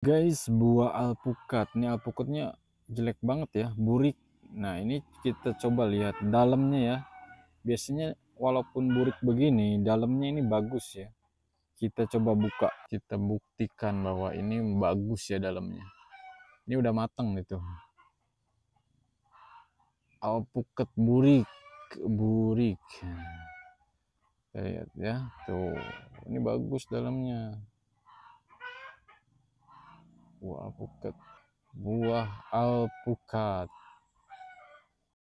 guys buah alpukat ini alpukatnya jelek banget ya burik nah ini kita coba lihat dalamnya ya biasanya walaupun burik begini dalamnya ini bagus ya kita coba buka kita buktikan bahwa ini bagus ya dalamnya ini udah matang gitu alpukat burik burik kita lihat ya tuh ini bagus dalamnya buah alpukat buah alpukat